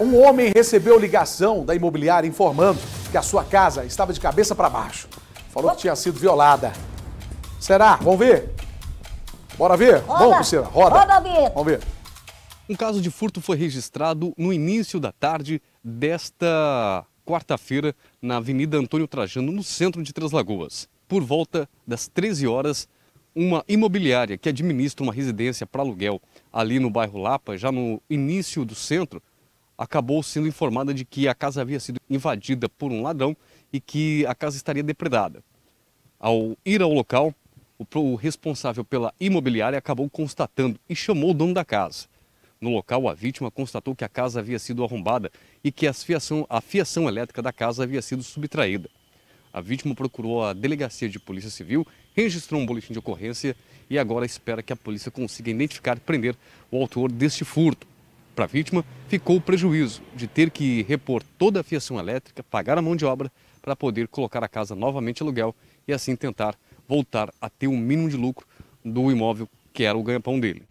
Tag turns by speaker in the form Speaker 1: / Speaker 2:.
Speaker 1: Um homem recebeu ligação da imobiliária informando que a sua casa estava de cabeça para baixo. Falou que tinha sido violada. Será? Vamos ver? Bora ver? Roda. Vamos, Priscila, roda. Roda, Vamos
Speaker 2: ver. Um caso de furto foi registrado no início da tarde desta quarta-feira na Avenida Antônio Trajano, no centro de Três Lagoas. Por volta das 13 horas, uma imobiliária que administra uma residência para aluguel ali no bairro Lapa, já no início do centro, acabou sendo informada de que a casa havia sido invadida por um ladrão e que a casa estaria depredada. Ao ir ao local, o responsável pela imobiliária acabou constatando e chamou o dono da casa. No local, a vítima constatou que a casa havia sido arrombada e que a fiação, a fiação elétrica da casa havia sido subtraída. A vítima procurou a delegacia de polícia civil, registrou um boletim de ocorrência e agora espera que a polícia consiga identificar e prender o autor deste furto. Para a vítima, ficou o prejuízo de ter que repor toda a fiação elétrica, pagar a mão de obra para poder colocar a casa novamente em aluguel e assim tentar voltar a ter o um mínimo de lucro do imóvel que era o ganha-pão dele.